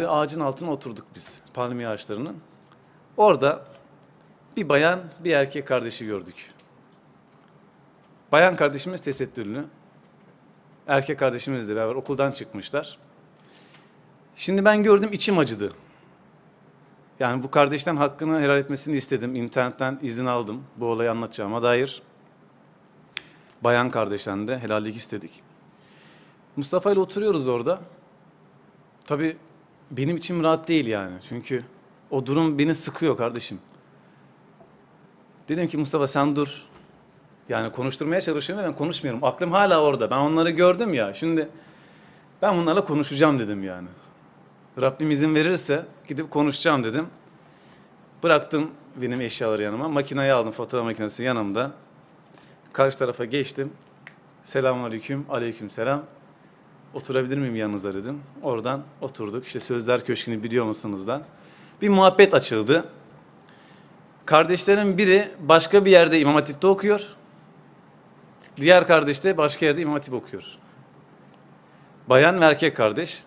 Bir ağacın altına oturduk biz palmiye ağaçlarının. Orada bir bayan bir erkek kardeşi gördük. Bayan kardeşimiz tesettürlü. Erkek kardeşimiz de beraber okuldan çıkmışlar. Şimdi ben gördüm içim acıdı. Yani bu kardeşten hakkını helal etmesini istedim. İnternetten izin aldım bu olayı anlatacağıma dair. Bayan kardeşten de helallik istedik. Mustafa ile oturuyoruz orada. Tabii benim için rahat değil yani. Çünkü o durum beni sıkıyor kardeşim. Dedim ki Mustafa sen dur. Yani konuşturmaya çalışıyorum ve ben konuşmuyorum. Aklım hala orada. Ben onları gördüm ya. Şimdi ben bunlarla konuşacağım dedim yani. Rabbim izin verirse gidip konuşacağım dedim. Bıraktım benim eşyaları yanıma. makineyi aldım, fotoğraf makinesi yanımda. Karşı tarafa geçtim. Selamünaleyküm, aleyküm selam oturabilir miyim yanınıza dedim. Oradan oturduk. İşte Sözler Köşkü'nü biliyor musunuz da Bir muhabbet açıldı. Kardeşlerin biri başka bir yerde İmam Hatip'te okuyor. Diğer kardeş de başka yerde İmam Hatip okuyor. Bayan ve erkek kardeş.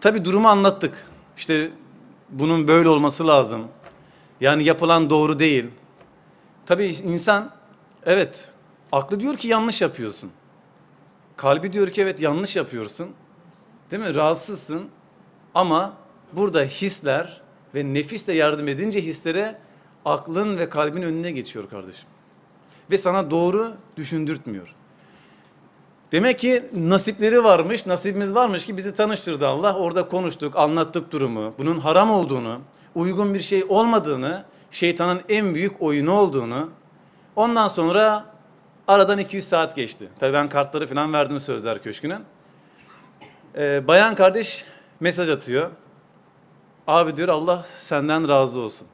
tabi durumu anlattık. İşte bunun böyle olması lazım. Yani yapılan doğru değil. tabi insan evet aklı diyor ki yanlış yapıyorsun. Kalbi diyor ki evet yanlış yapıyorsun. Değil mi? Rahatsızsın. Ama burada hisler ve nefis de yardım edince hislere aklın ve kalbin önüne geçiyor kardeşim. Ve sana doğru düşündürtmüyor. Demek ki nasipleri varmış, nasibimiz varmış ki bizi tanıştırdı Allah. Orada konuştuk, anlattık durumu. Bunun haram olduğunu, uygun bir şey olmadığını, şeytanın en büyük oyunu olduğunu. Ondan sonra Aradan 200 saat geçti. Tabii ben kartları falan verdim Sözler Köşkü'ne. Ee, bayan kardeş mesaj atıyor. Abi diyor Allah senden razı olsun.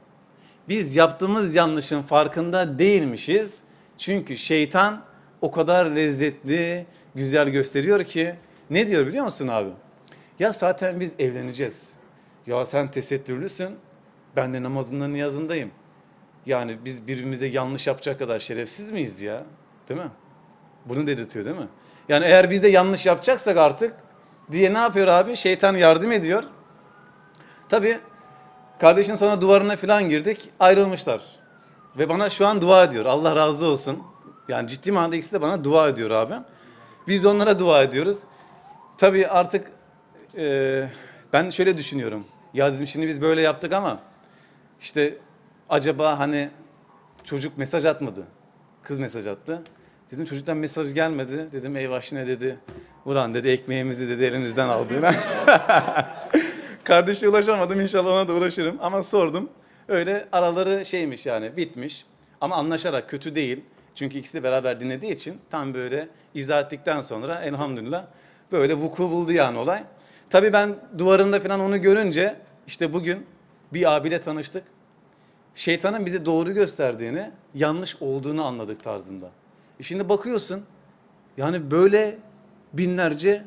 Biz yaptığımız yanlışın farkında değilmişiz. Çünkü şeytan o kadar lezzetli, güzel gösteriyor ki. Ne diyor biliyor musun abi? Ya zaten biz evleneceğiz. Ya sen tesettürlüsün. Ben de namazında niyazındayım. Yani biz birbirimize yanlış yapacak kadar şerefsiz miyiz ya? Değil mi? Bunu dedirtiyor değil mi? Yani eğer biz de yanlış yapacaksak artık diye ne yapıyor abi? Şeytan yardım ediyor. Tabi kardeşin sonra duvarına falan girdik ayrılmışlar. Ve bana şu an dua ediyor. Allah razı olsun. Yani ciddi manada ikisi de bana dua ediyor abi. Biz de onlara dua ediyoruz. Tabi artık e, ben şöyle düşünüyorum. Ya dedim şimdi biz böyle yaptık ama işte acaba hani çocuk mesaj atmadı. Kız mesaj attı. Dedim çocuktan mesaj gelmedi. Dedim eyvah şimdi dedi. Ulan dedi ekmeğimizi dedi elinizden aldı. Kardeşe ulaşamadım inşallah ona da ulaşırım. Ama sordum. Öyle araları şeymiş yani bitmiş. Ama anlaşarak kötü değil. Çünkü ikisi de beraber dinlediği için tam böyle izah ettikten sonra elhamdülillah böyle vuku buldu yani olay. Tabii ben duvarında falan onu görünce işte bugün bir abiyle tanıştık şeytanın bize doğru gösterdiğini, yanlış olduğunu anladık tarzında. E şimdi bakıyorsun yani böyle binlerce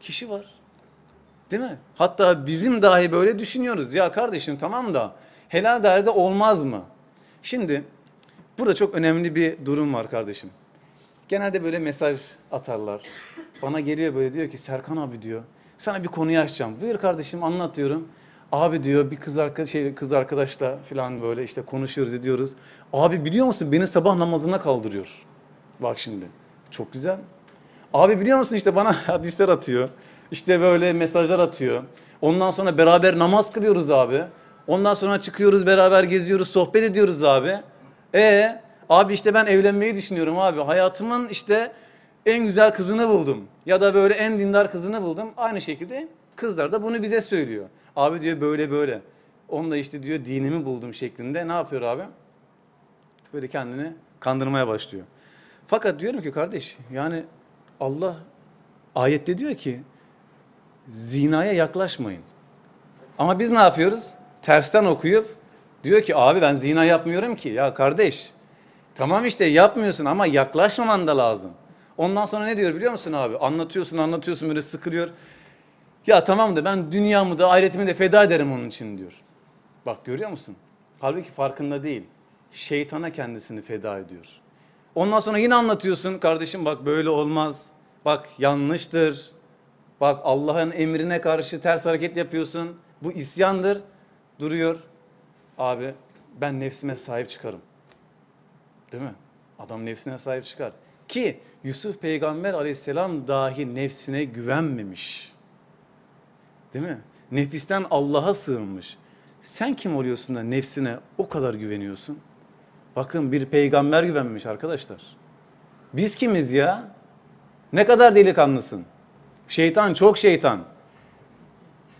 kişi var. Değil mi? Hatta bizim dahi böyle düşünüyoruz. Ya kardeşim tamam da helal derde olmaz mı? Şimdi burada çok önemli bir durum var kardeşim. Genelde böyle mesaj atarlar. Bana geliyor böyle diyor ki Serkan abi diyor. Sana bir konuyu açacağım. Buyur kardeşim anlatıyorum. Abi diyor bir kız arkadaş şey kız arkadaşla falan böyle işte konuşuyoruz ediyoruz. Abi biliyor musun beni sabah namazına kaldırıyor. Bak şimdi. Çok güzel. Abi biliyor musun işte bana hadisler atıyor. İşte böyle mesajlar atıyor. Ondan sonra beraber namaz kılıyoruz abi. Ondan sonra çıkıyoruz beraber geziyoruz, sohbet ediyoruz abi. E abi işte ben evlenmeyi düşünüyorum abi. Hayatımın işte en güzel kızını buldum ya da böyle en dindar kızını buldum. Aynı şekilde kızlar da bunu bize söylüyor. Abi diyor böyle böyle. Onunla işte diyor dinimi buldum şeklinde ne yapıyor abi? Böyle kendini kandırmaya başlıyor. Fakat diyorum ki kardeş yani Allah ayette diyor ki zinaya yaklaşmayın. Ama biz ne yapıyoruz? Tersten okuyup diyor ki abi ben zina yapmıyorum ki. Ya kardeş tamam işte yapmıyorsun ama yaklaşmaman da lazım. Ondan sonra ne diyor biliyor musun abi? Anlatıyorsun anlatıyorsun böyle sıkılıyor. Ya tamam da ben dünyamı da ahiretimi de feda ederim onun için diyor. Bak görüyor musun? Halbuki farkında değil. Şeytana kendisini feda ediyor. Ondan sonra yine anlatıyorsun kardeşim bak böyle olmaz. Bak yanlıştır. Bak Allah'ın emrine karşı ters hareket yapıyorsun. Bu isyandır. Duruyor. Abi ben nefsime sahip çıkarım. Değil mi? Adam nefsine sahip çıkar. Ki Yusuf peygamber aleyhisselam dahi nefsine güvenmemiş. Değil mi? Nefisten Allah'a sığınmış. Sen kim oluyorsun da nefsine o kadar güveniyorsun? Bakın bir peygamber güvenmiş arkadaşlar. Biz kimiz ya? Ne kadar delikanlısın? Şeytan çok şeytan.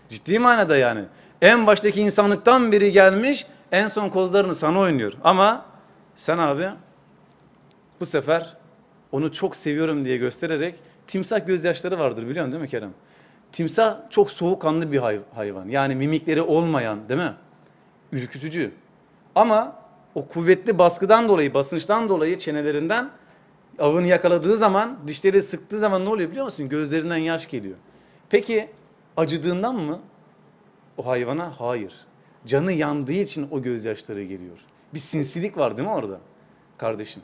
Ciddi manada yani. En baştaki insanlıktan biri gelmiş en son kozlarını sana oynuyor. Ama sen abi bu sefer onu çok seviyorum diye göstererek timsah gözyaşları vardır biliyorsun değil mi Kerem? Timsah çok soğukkanlı bir hay hayvan. Yani mimikleri olmayan değil mi? Ürkütücü. Ama o kuvvetli baskıdan dolayı, basınçtan dolayı çenelerinden avını yakaladığı zaman, dişleri sıktığı zaman ne oluyor biliyor musun? Gözlerinden yaş geliyor. Peki acıdığından mı o hayvana? Hayır. Canı yandığı için o gözyaşları geliyor. Bir sinsilik var değil mi orada? Kardeşim,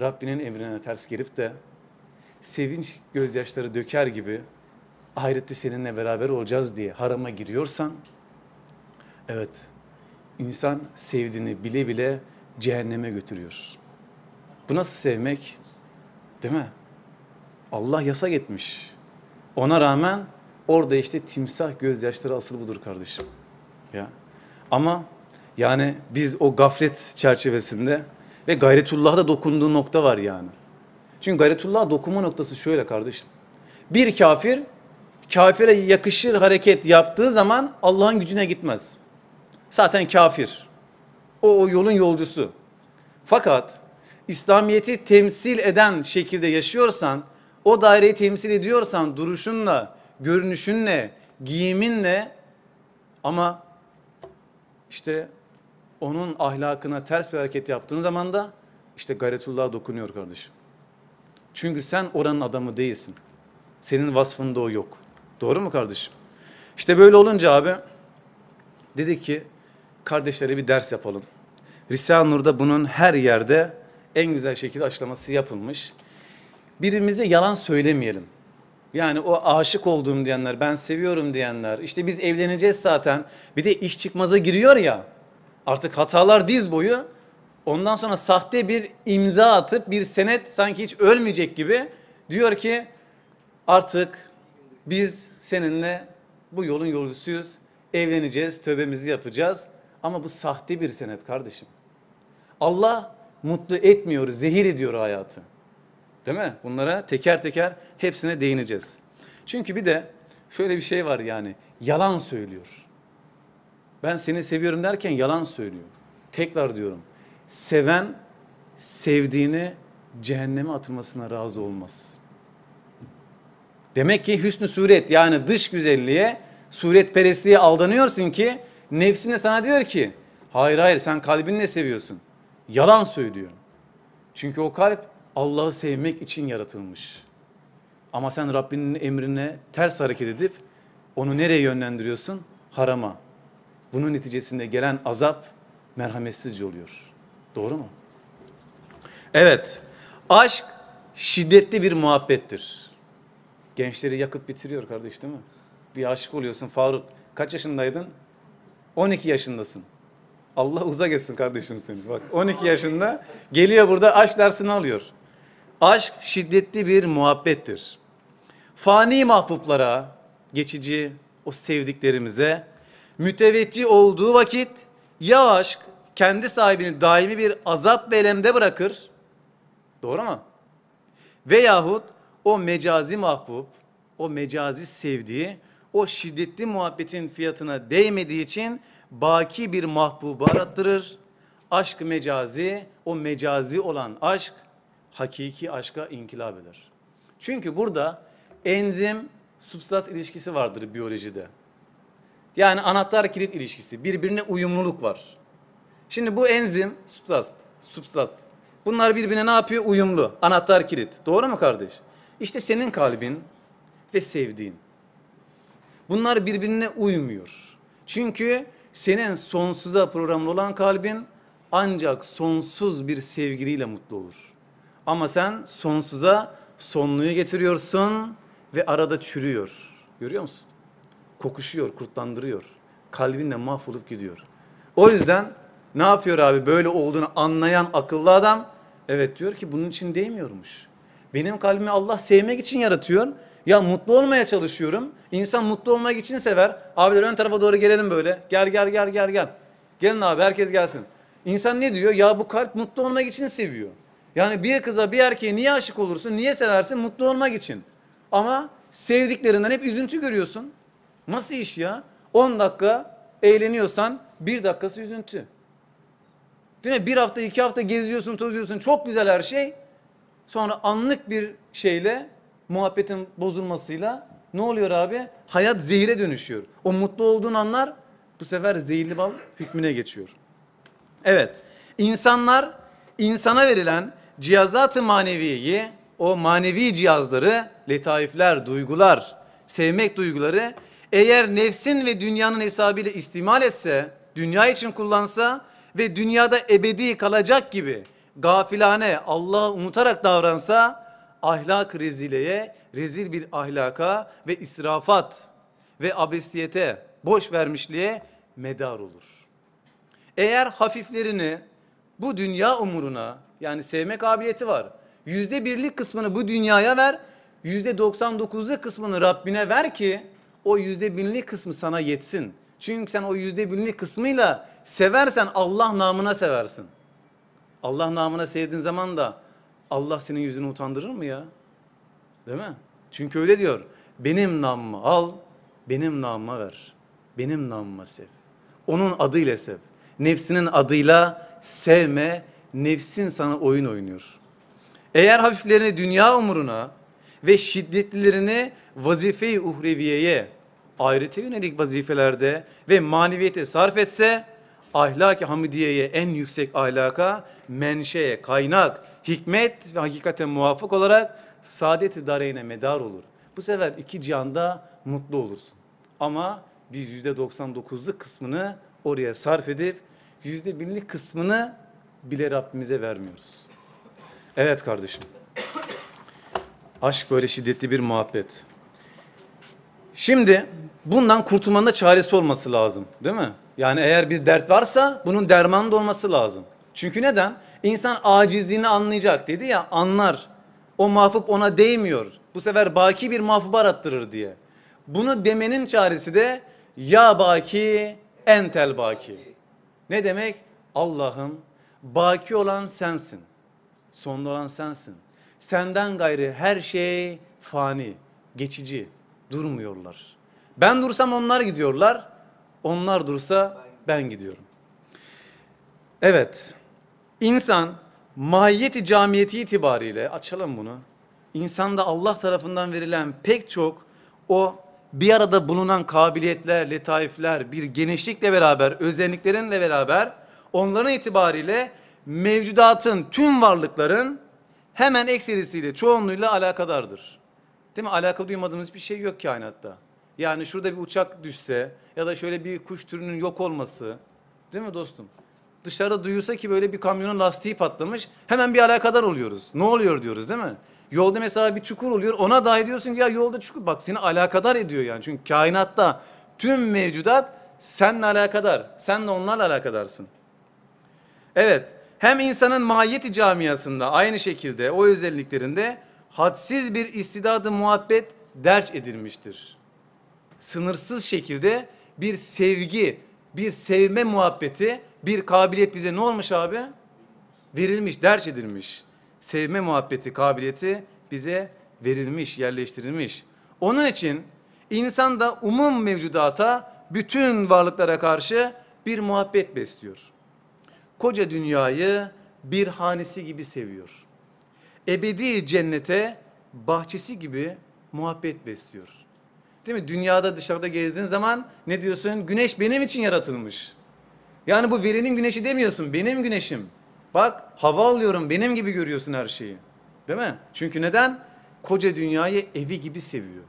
Rabbinin emrine ters gelip de sevinç gözyaşları döker gibi ahirette seninle beraber olacağız diye harama giriyorsan evet insan sevdiğini bile bile cehenneme götürüyor. Bu nasıl sevmek? Değil mi? Allah yasak etmiş. Ona rağmen orada işte timsah gözyaşları asıl budur kardeşim. Ya. Ama yani biz o gaflet çerçevesinde ve gayretullah'a dokunduğu nokta var yani. Çünkü gayretullah dokunma noktası şöyle kardeşim. Bir kafir kafire yakışır hareket yaptığı zaman Allah'ın gücüne gitmez. Zaten kafir. O, o yolun yolcusu. Fakat İslamiyet'i temsil eden şekilde yaşıyorsan, o daireyi temsil ediyorsan duruşunla, görünüşünle, giyiminle ama işte onun ahlakına ters bir hareket yaptığın zaman da işte gayretullah'a dokunuyor kardeşim. Çünkü sen oranın adamı değilsin. Senin vasfında o yok. Doğru mu kardeşim? İşte böyle olunca abi dedi ki kardeşlere bir ders yapalım. Risale-i Nur'da bunun her yerde en güzel şekilde açıklaması yapılmış. Birimize yalan söylemeyelim. Yani o aşık olduğum diyenler, ben seviyorum diyenler, işte biz evleneceğiz zaten. Bir de iş çıkmaza giriyor ya. Artık hatalar diz boyu. Ondan sonra sahte bir imza atıp bir senet sanki hiç ölmeyecek gibi diyor ki artık biz Seninle bu yolun yolcusuyuz. Evleneceğiz, tövbemizi yapacağız. Ama bu sahte bir senet kardeşim. Allah mutlu etmiyor, zehir ediyor hayatı. Değil mi? Bunlara teker teker hepsine değineceğiz. Çünkü bir de şöyle bir şey var yani yalan söylüyor. Ben seni seviyorum derken yalan söylüyor. Tekrar diyorum. Seven sevdiğini cehenneme atılmasına razı olmaz. Demek ki hüsnü suret yani dış güzelliğe suret perestliğe aldanıyorsun ki nefsine sana diyor ki hayır hayır sen kalbinle seviyorsun. Yalan söylüyor. Çünkü o kalp Allah'ı sevmek için yaratılmış. Ama sen Rabbinin emrine ters hareket edip onu nereye yönlendiriyorsun? Harama. Bunun neticesinde gelen azap merhametsizce oluyor. Doğru mu? Evet. Aşk şiddetli bir muhabbettir. Gençleri yakıp bitiriyor kardeş değil mi? Bir aşık oluyorsun Faruk. Kaç yaşındaydın? 12 yaşındasın. Allah uza etsin kardeşim seni. Bak 12 yaşında geliyor burada aşk dersini alıyor. Aşk şiddetli bir muhabbettir. Fani mahbublara, geçici o sevdiklerimize müteveccih olduğu vakit ya aşk kendi sahibini daimi bir azap ve elemde bırakır. Doğru mu? Veyahut o mecazi mahbub, o mecazi sevdiği, o şiddetli muhabbetin fiyatına değmediği için baki bir mahbubu arattırır. Aşk mecazi, o mecazi olan aşk hakiki aşka inkılap eder. Çünkü burada enzim substans ilişkisi vardır biyolojide. Yani anahtar kilit ilişkisi, birbirine uyumluluk var. Şimdi bu enzim substrat, substrat. Bunlar birbirine ne yapıyor? Uyumlu. Anahtar kilit. Doğru mu kardeş? İşte senin kalbin ve sevdiğin. Bunlar birbirine uymuyor. Çünkü senin sonsuza programlı olan kalbin ancak sonsuz bir sevgiliyle mutlu olur. Ama sen sonsuza sonluyu getiriyorsun ve arada çürüyor. Görüyor musun? Kokuşuyor, kurtlandırıyor. Kalbinle mahvolup gidiyor. O yüzden ne yapıyor abi böyle olduğunu anlayan akıllı adam evet diyor ki bunun için değmiyormuş. Benim kalbimi Allah sevmek için yaratıyor. Ya mutlu olmaya çalışıyorum. İnsan mutlu olmak için sever. Abiler ön tarafa doğru gelelim böyle. Gel gel gel gel gel. Gelin abi herkes gelsin. İnsan ne diyor? Ya bu kalp mutlu olmak için seviyor. Yani bir kıza bir erkeğe niye aşık olursun? Niye seversin? Mutlu olmak için. Ama sevdiklerinden hep üzüntü görüyorsun. Nasıl iş ya? 10 dakika eğleniyorsan bir dakikası üzüntü. Değil mi? Bir hafta iki hafta geziyorsun tozuyorsun çok güzel her şey. Sonra anlık bir şeyle muhabbetin bozulmasıyla ne oluyor abi? Hayat zehire dönüşüyor. O mutlu olduğun anlar bu sefer zehirli bal hükmüne geçiyor. Evet. İnsanlar insana verilen cihazat-ı maneviyeyi o manevi cihazları, letaifler, duygular, sevmek duyguları eğer nefsin ve dünyanın hesabıyla istimal etse, dünya için kullansa ve dünyada ebedi kalacak gibi gafilane Allah'ı unutarak davransa ahlak rezileye, rezil bir ahlaka ve israfat ve abestiyete, boş vermişliğe medar olur. Eğer hafiflerini bu dünya umuruna yani sevme kabiliyeti var. Yüzde birlik kısmını bu dünyaya ver. Yüzde 99'luk kısmını Rabbine ver ki o yüzde binlik kısmı sana yetsin. Çünkü sen o yüzde binlik kısmıyla seversen Allah namına seversin. Allah namına sevdiğin zaman da Allah senin yüzünü utandırır mı ya? Değil mi? Çünkü öyle diyor. Benim namımı al, benim namıma ver. Benim namıma sev. Onun adıyla sev. Nefsinin adıyla sevme. Nefsin sana oyun oynuyor. Eğer hafiflerini dünya umuruna ve şiddetlilerini vazife-i uhreviyeye, ahirete yönelik vazifelerde ve maneviyete sarf etse ahlak-ı hamidiyeye en yüksek ahlaka, menşeye, kaynak, hikmet ve hakikate muvafık olarak saadet-i dareyne medar olur. Bu sefer iki cihanda mutlu olursun. Ama biz yüzde 99'luk kısmını oraya sarf edip yüzde binlik kısmını bile Rabbimize vermiyoruz. Evet kardeşim. Aşk böyle şiddetli bir muhabbet. Şimdi bundan kurtulmanın da çaresi olması lazım değil mi? Yani eğer bir dert varsa bunun dermanı da olması lazım. Çünkü neden? İnsan acizliğini anlayacak dedi ya anlar. O mahvup ona değmiyor. Bu sefer baki bir mahvup arattırır diye. Bunu demenin çaresi de ya baki entel baki. Ne demek? Allah'ım baki olan sensin. Sonda olan sensin. Senden gayrı her şey fani, geçici, durmuyorlar. Ben dursam onlar gidiyorlar. Onlar dursa ben gidiyorum. Evet. insan mahiyeti camiyeti itibariyle açalım bunu. İnsanda Allah tarafından verilen pek çok o bir arada bulunan kabiliyetler, letaifler, bir genişlikle beraber, özelliklerinle beraber onların itibariyle mevcudatın, tüm varlıkların hemen ekserisiyle, çoğunluğuyla alakadardır. Değil mi? Alaka duymadığımız bir şey yok kainatta. Yani şurada bir uçak düşse ya da şöyle bir kuş türünün yok olması değil mi dostum? Dışarıda duyulsa ki böyle bir kamyonun lastiği patlamış hemen bir alakadar oluyoruz. Ne oluyor diyoruz değil mi? Yolda mesela bir çukur oluyor ona dair diyorsun ki ya yolda çukur bak seni alakadar ediyor yani. Çünkü kainatta tüm mevcudat seninle alakadar. Sen de onlarla alakadarsın. Evet hem insanın mahiyeti camiasında aynı şekilde o özelliklerinde hadsiz bir istidadı muhabbet derç edilmiştir sınırsız şekilde bir sevgi, bir sevme muhabbeti, bir kabiliyet bize ne olmuş abi? Verilmiş, ders edilmiş. Sevme muhabbeti, kabiliyeti bize verilmiş, yerleştirilmiş. Onun için insan da umum mevcudata, bütün varlıklara karşı bir muhabbet besliyor. Koca dünyayı bir hanesi gibi seviyor. Ebedi cennete bahçesi gibi muhabbet besliyor. Değil mi? Dünyada dışarıda gezdiğin zaman ne diyorsun? Güneş benim için yaratılmış. Yani bu verinin güneşi demiyorsun. Benim güneşim. Bak hava alıyorum. Benim gibi görüyorsun her şeyi. Değil mi? Çünkü neden? Koca dünyayı evi gibi seviyor.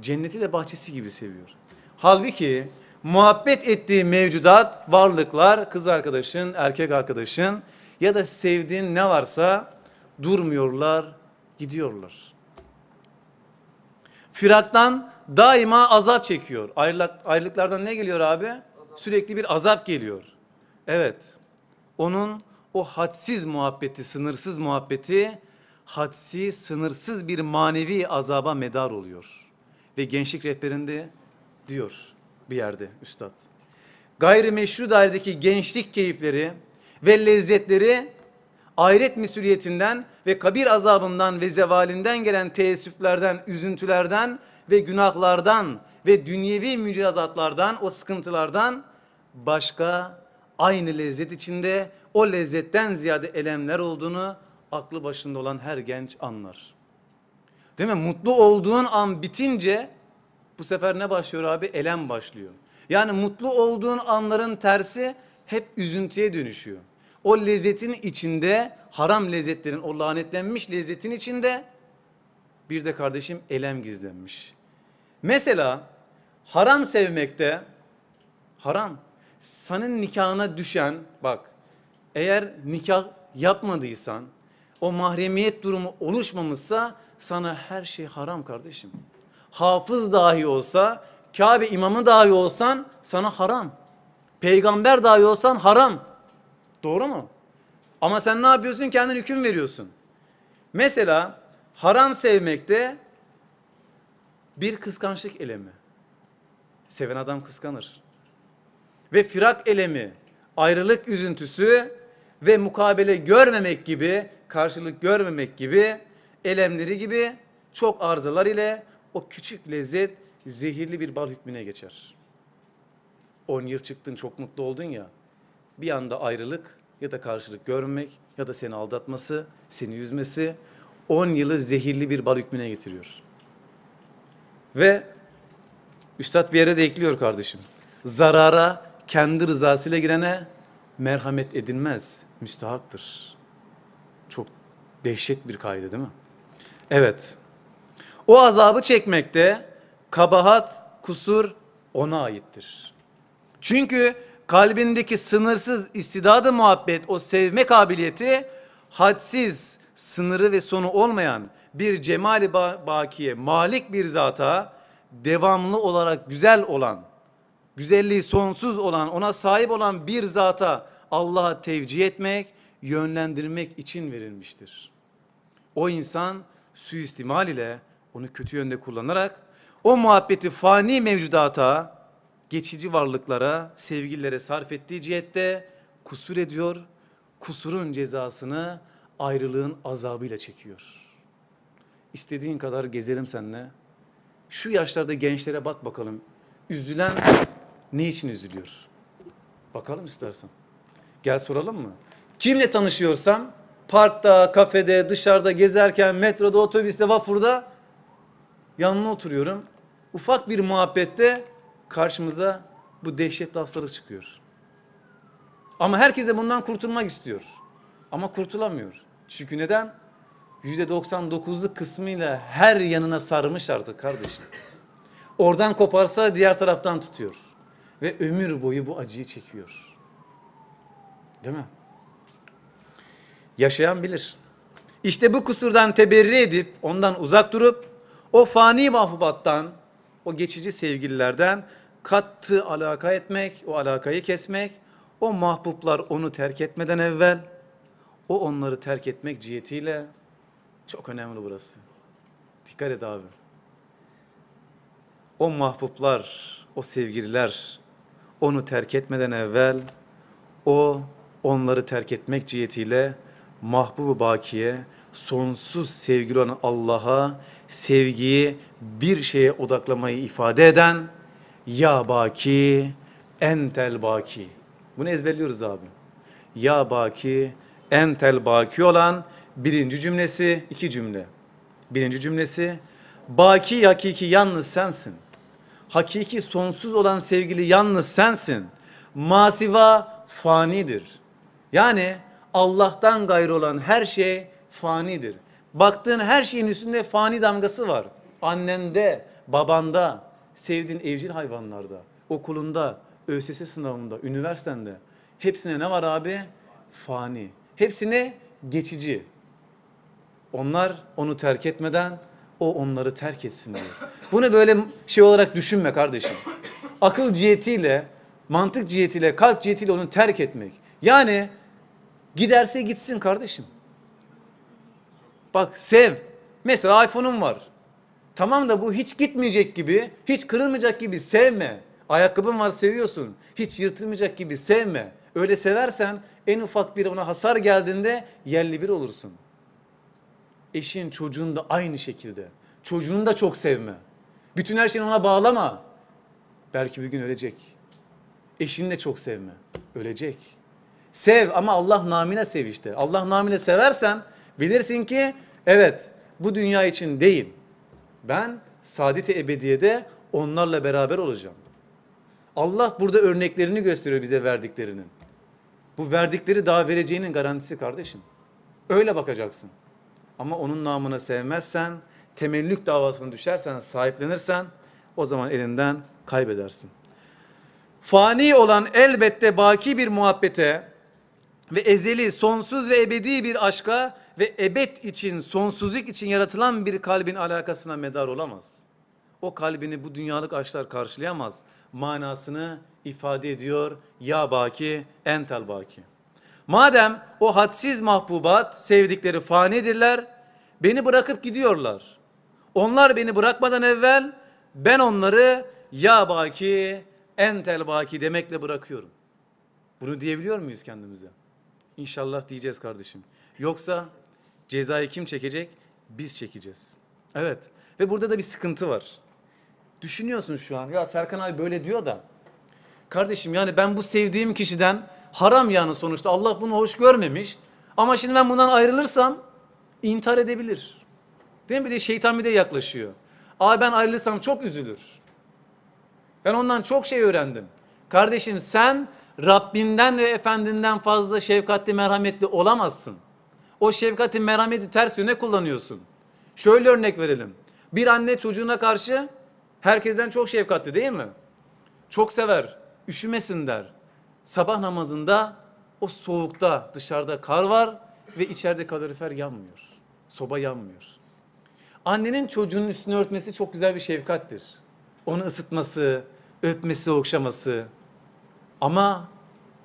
Cenneti de bahçesi gibi seviyor. Halbuki muhabbet ettiği mevcudat, varlıklar, kız arkadaşın, erkek arkadaşın ya da sevdiğin ne varsa durmuyorlar, gidiyorlar. Firaktan daima azap çekiyor. Ayrılık, ayrılıklardan ne geliyor abi? Sürekli bir azap geliyor. Evet. Onun o hadsiz muhabbeti, sınırsız muhabbeti hadsiz, sınırsız bir manevi azaba medar oluyor. Ve gençlik rehberinde diyor bir yerde üstad. Gayrimeşru dairedeki gençlik keyifleri ve lezzetleri ahiret misuliyetinden ve kabir azabından ve zevalinden gelen teessüflerden, üzüntülerden ve günahlardan ve dünyevi mücazatlardan, o sıkıntılardan başka aynı lezzet içinde o lezzetten ziyade elemler olduğunu aklı başında olan her genç anlar. Değil mi? Mutlu olduğun an bitince bu sefer ne başlıyor abi? Elem başlıyor. Yani mutlu olduğun anların tersi hep üzüntüye dönüşüyor. O lezzetin içinde haram lezzetlerin o lanetlenmiş lezzetin içinde bir de kardeşim elem gizlenmiş. Mesela haram sevmekte haram senin nikahına düşen bak eğer nikah yapmadıysan o mahremiyet durumu oluşmamışsa sana her şey haram kardeşim. Hafız dahi olsa Kabe imamı dahi olsan sana haram. Peygamber dahi olsan haram. Doğru mu? Ama sen ne yapıyorsun? Kendin hüküm veriyorsun. Mesela haram sevmekte bir kıskançlık elemi. Seven adam kıskanır. Ve firak elemi, ayrılık üzüntüsü ve mukabele görmemek gibi, karşılık görmemek gibi, elemleri gibi çok arızalar ile o küçük lezzet zehirli bir bal hükmüne geçer. 10 yıl çıktın çok mutlu oldun ya bir anda ayrılık ya da karşılık görmemek ya da seni aldatması, seni yüzmesi 10 yılı zehirli bir bal hükmüne getiriyor. Ve üstad bir yere de ekliyor kardeşim. Zarara kendi rızasıyla girene merhamet edilmez, müstahaktır. Çok dehşet bir kaydı değil mi? Evet. O azabı çekmekte kabahat, kusur ona aittir. Çünkü kalbindeki sınırsız istidadı muhabbet, o sevme kabiliyeti hadsiz, sınırı ve sonu olmayan bir cemali bakiye, malik bir zata devamlı olarak güzel olan, güzelliği sonsuz olan, ona sahip olan bir zata Allah'a tevcih etmek, yönlendirmek için verilmiştir. O insan suistimal ile onu kötü yönde kullanarak o muhabbeti fani mevcudata, geçici varlıklara, sevgililere sarf ettiği cihette kusur ediyor. Kusurun cezasını ayrılığın azabıyla çekiyor. İstediğin kadar gezerim seninle. Şu yaşlarda gençlere bak bakalım. Üzülen ne için üzülüyor? Bakalım istersen. Gel soralım mı? Kimle tanışıyorsam parkta, kafede, dışarıda gezerken, metroda, otobüste, vapurda yanına oturuyorum. Ufak bir muhabbette karşımıza bu dehşetli hastalık çıkıyor. Ama herkese bundan kurtulmak istiyor. Ama kurtulamıyor. Çünkü neden? %99'luk kısmıyla her yanına sarmış artık kardeşim. Oradan koparsa diğer taraftan tutuyor. Ve ömür boyu bu acıyı çekiyor. Değil mi? Yaşayan bilir. İşte bu kusurdan teberri edip ondan uzak durup o fani mahbubattan, o geçici sevgililerden kattı alaka etmek, o alakayı kesmek, o mahbuplar onu terk etmeden evvel, o onları terk etmek cihetiyle çok önemli burası. Dikkat et abi. O mahbuplar, o sevgililer onu terk etmeden evvel, o onları terk etmek cihetiyle mahbubu bakiye, sonsuz sevgili olan Allah'a sevgiyi bir şeye odaklamayı ifade eden ya baki entel baki. Bunu ezberliyoruz abi. Ya baki entel baki olan birinci cümlesi iki cümle. Birinci cümlesi baki hakiki yalnız sensin. Hakiki sonsuz olan sevgili yalnız sensin. Masiva fanidir. Yani Allah'tan gayrı olan her şey fanidir. Baktığın her şeyin üstünde fani damgası var. Annende, babanda, sevdiğin evcil hayvanlarda, okulunda, ÖSS sınavında, üniversitende hepsine ne var abi? Fani. Hepsine geçici. Onlar onu terk etmeden o onları terk etsin diyor. Bunu böyle şey olarak düşünme kardeşim. Akıl cihetiyle, mantık cihetiyle, kalp cihetiyle onu terk etmek. Yani giderse gitsin kardeşim. Bak sev. Mesela iPhone'un var. Tamam da bu hiç gitmeyecek gibi, hiç kırılmayacak gibi sevme. Ayakkabın var seviyorsun. Hiç yırtılmayacak gibi sevme. Öyle seversen en ufak bir ona hasar geldiğinde yerli bir olursun. Eşin çocuğun da aynı şekilde. Çocuğunu da çok sevme. Bütün her şeyini ona bağlama. Belki bir gün ölecek. Eşini de çok sevme. Ölecek. Sev ama Allah namine sev işte. Allah namine seversen bilirsin ki evet bu dünya için değil ben saadet-i ebediyede onlarla beraber olacağım. Allah burada örneklerini gösteriyor bize verdiklerinin. Bu verdikleri daha vereceğinin garantisi kardeşim. Öyle bakacaksın. Ama onun namına sevmezsen, temellük davasını düşersen, sahiplenirsen o zaman elinden kaybedersin. Fani olan elbette baki bir muhabbete ve ezeli, sonsuz ve ebedi bir aşka ve ebed için, sonsuzluk için yaratılan bir kalbin alakasına medar olamaz. O kalbini bu dünyalık açlar karşılayamaz. Manasını ifade ediyor ya baki entel baki. Madem o hadsiz mahbubat sevdikleri fanidirler, beni bırakıp gidiyorlar. Onlar beni bırakmadan evvel ben onları ya baki entel baki demekle bırakıyorum. Bunu diyebiliyor muyuz kendimize? İnşallah diyeceğiz kardeşim. Yoksa Cezayı kim çekecek? Biz çekeceğiz. Evet. Ve burada da bir sıkıntı var. Düşünüyorsun şu an. Ya Serkan abi böyle diyor da. Kardeşim yani ben bu sevdiğim kişiden haram yani sonuçta. Allah bunu hoş görmemiş. Ama şimdi ben bundan ayrılırsam intihar edebilir. Değil mi? Bir de şeytan bir de yaklaşıyor. Abi ben ayrılırsam çok üzülür. Ben ondan çok şey öğrendim. Kardeşim sen Rabbinden ve efendinden fazla şefkatli merhametli olamazsın o şefkati merhameti ters yöne kullanıyorsun. Şöyle örnek verelim. Bir anne çocuğuna karşı herkesten çok şefkatli değil mi? Çok sever, üşümesin der. Sabah namazında o soğukta dışarıda kar var ve içeride kalorifer yanmıyor. Soba yanmıyor. Annenin çocuğunun üstünü örtmesi çok güzel bir şefkattir. Onu ısıtması, öpmesi, okşaması. Ama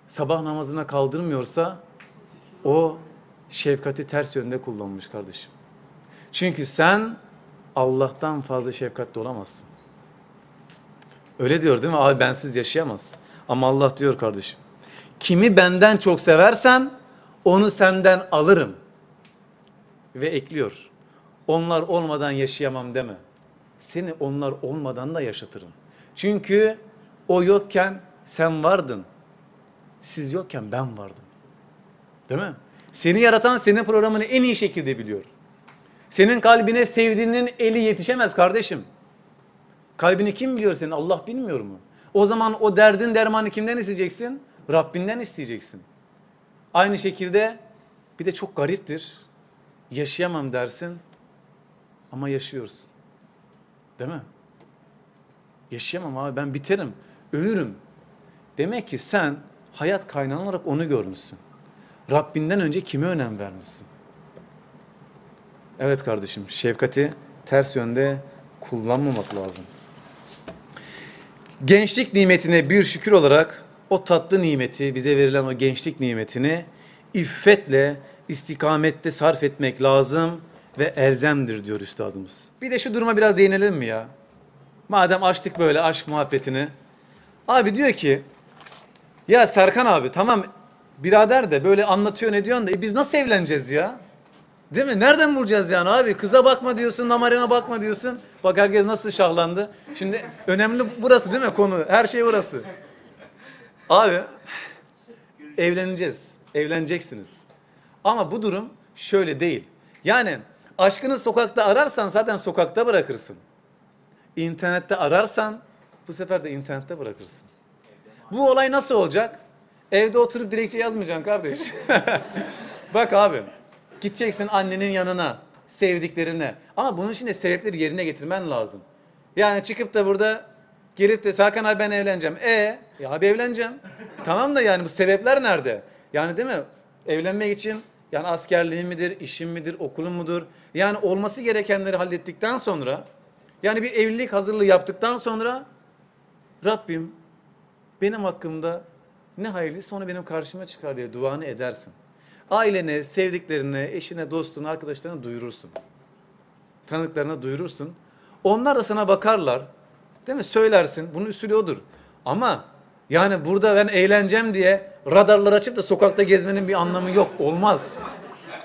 sabah namazına kaldırmıyorsa o şefkati ters yönde kullanmış kardeşim. Çünkü sen Allah'tan fazla şefkatli olamazsın. Öyle diyor değil mi? Abi bensiz yaşayamaz. Ama Allah diyor kardeşim. Kimi benden çok seversen onu senden alırım. Ve ekliyor. Onlar olmadan yaşayamam deme. Seni onlar olmadan da yaşatırım. Çünkü o yokken sen vardın. Siz yokken ben vardım. Değil mi? Seni yaratan senin programını en iyi şekilde biliyor. Senin kalbine sevdiğinin eli yetişemez kardeşim. Kalbini kim biliyor senin? Allah bilmiyor mu? O zaman o derdin dermanı kimden isteyeceksin? Rabbinden isteyeceksin. Aynı şekilde bir de çok gariptir. Yaşayamam dersin ama yaşıyorsun. Değil mi? Yaşayamam abi ben biterim, ölürüm. Demek ki sen hayat kaynağı olarak onu görmüşsün. Rabbinden önce kime önem vermişsin? Evet kardeşim, şefkati ters yönde kullanmamak lazım. Gençlik nimetine bir şükür olarak o tatlı nimeti, bize verilen o gençlik nimetini iffetle, istikamette sarf etmek lazım ve elzemdir diyor üstadımız. Bir de şu duruma biraz değinelim mi ya? Madem açtık böyle aşk muhabbetini. Abi diyor ki ya Serkan abi tamam birader de böyle anlatıyor ne diyorsun da e biz nasıl evleneceğiz ya? Değil mi? Nereden vuracağız yani abi? Kıza bakma diyorsun, namarına bakma diyorsun. Bak herkes nasıl şahlandı. Şimdi önemli burası değil mi konu? Her şey burası. Abi evleneceğiz. Evleneceksiniz. Ama bu durum şöyle değil. Yani aşkını sokakta ararsan zaten sokakta bırakırsın. İnternette ararsan bu sefer de internette bırakırsın. Bu olay nasıl olacak? Evde oturup dilekçe yazmayacaksın kardeş. Bak abi gideceksin annenin yanına sevdiklerine. Ama bunun için de sebepleri yerine getirmen lazım. Yani çıkıp da burada gelip de Serkan abi ben evleneceğim. E ya abi evleneceğim. tamam da yani bu sebepler nerede? Yani değil mi? Evlenmek için yani askerliğim midir, işim midir, okulum mudur? Yani olması gerekenleri hallettikten sonra yani bir evlilik hazırlığı yaptıktan sonra Rabbim benim hakkımda ne hayırlıysa onu benim karşıma çıkar diye duanı edersin. Ailene, sevdiklerine, eşine, dostuna, arkadaşlarına duyurursun. Tanıklarına duyurursun. Onlar da sana bakarlar. Değil mi? Söylersin. Bunun usulü odur. Ama yani burada ben eğleneceğim diye radarları açıp da sokakta gezmenin bir anlamı yok. Olmaz.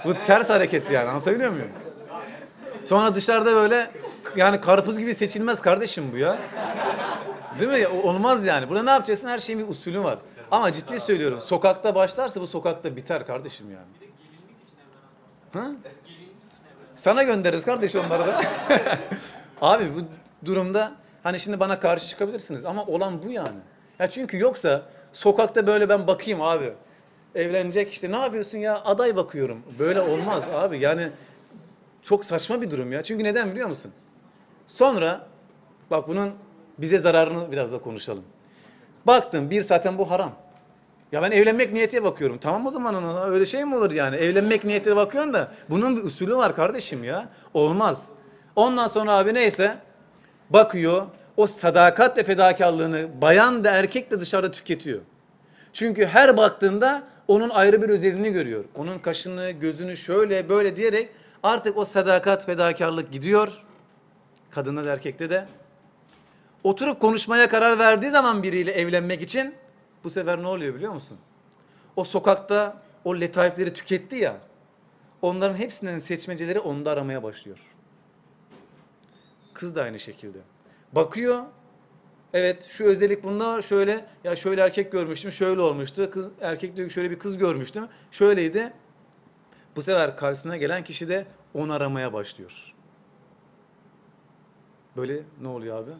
Bu ters hareket yani anlatabiliyor muyum? Sonra dışarıda böyle yani karpuz gibi seçilmez kardeşim bu ya. Değil mi? Olmaz yani. Burada ne yapacaksın? Her şeyin bir usulü var. Ama ciddi söylüyorum. Sokakta başlarsa bu sokakta biter kardeşim yani. Bir de gelinlik varsa. Ha? Sana göndeririz kardeş onları da. Abi bu durumda hani şimdi bana karşı çıkabilirsiniz ama olan bu yani. Ya çünkü yoksa sokakta böyle ben bakayım abi. Evlenecek işte ne yapıyorsun ya aday bakıyorum. Böyle olmaz abi yani çok saçma bir durum ya. Çünkü neden biliyor musun? Sonra bak bunun bize zararını biraz da konuşalım. Baktım bir zaten bu haram. Ya ben evlenmek niyetiye bakıyorum. Tamam o zaman ona öyle şey mi olur yani? Evlenmek niyetiye bakıyorsun da bunun bir usulü var kardeşim ya. Olmaz. Ondan sonra abi neyse bakıyor o sadakat ve fedakarlığını bayan da erkek de dışarıda tüketiyor. Çünkü her baktığında onun ayrı bir özelliğini görüyor. Onun kaşını, gözünü şöyle böyle diyerek artık o sadakat, fedakarlık gidiyor. Kadında da erkekte de oturup konuşmaya karar verdiği zaman biriyle evlenmek için bu sefer ne oluyor biliyor musun? O sokakta o letaifleri tüketti ya. Onların hepsinin seçmeceleri onda aramaya başlıyor. Kız da aynı şekilde. Bakıyor. Evet şu özellik bunda şöyle ya şöyle erkek görmüştüm şöyle olmuştu. Kız, erkek diyor şöyle bir kız görmüştüm. Şöyleydi. Bu sefer karşısına gelen kişi de onu aramaya başlıyor. Böyle ne oluyor abi?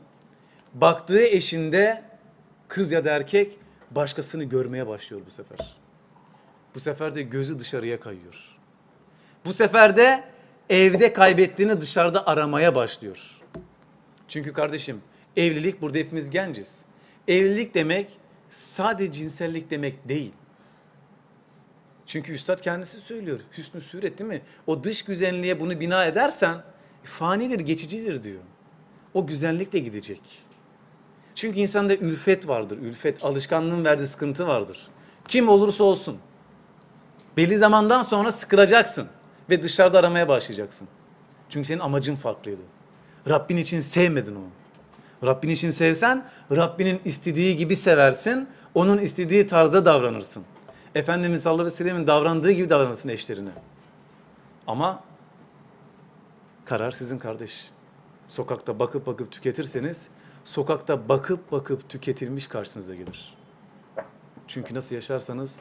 baktığı eşinde kız ya da erkek başkasını görmeye başlıyor bu sefer. Bu sefer de gözü dışarıya kayıyor. Bu sefer de evde kaybettiğini dışarıda aramaya başlıyor. Çünkü kardeşim evlilik burada hepimiz genciz. Evlilik demek sadece cinsellik demek değil. Çünkü üstad kendisi söylüyor. Hüsnü suret değil mi? O dış güzelliğe bunu bina edersen e, fanidir, geçicidir diyor. O güzellik de gidecek. Çünkü insanda ülfet vardır. Ülfet, alışkanlığın verdiği sıkıntı vardır. Kim olursa olsun. Belli zamandan sonra sıkılacaksın ve dışarıda aramaya başlayacaksın. Çünkü senin amacın farklıydı. Rabbin için sevmedin onu. Rabbin için sevsen Rabbinin istediği gibi seversin. Onun istediği tarzda davranırsın. Efendimiz sallallahu aleyhi ve sellemin davrandığı gibi davranırsın eşlerine. Ama karar sizin kardeş. Sokakta bakıp bakıp tüketirseniz sokakta bakıp bakıp tüketilmiş karşınıza gelir. Çünkü nasıl yaşarsanız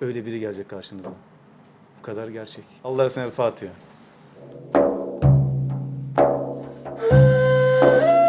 öyle biri gelecek karşınıza. Bu kadar gerçek. Allah Allah'a Fatih ya.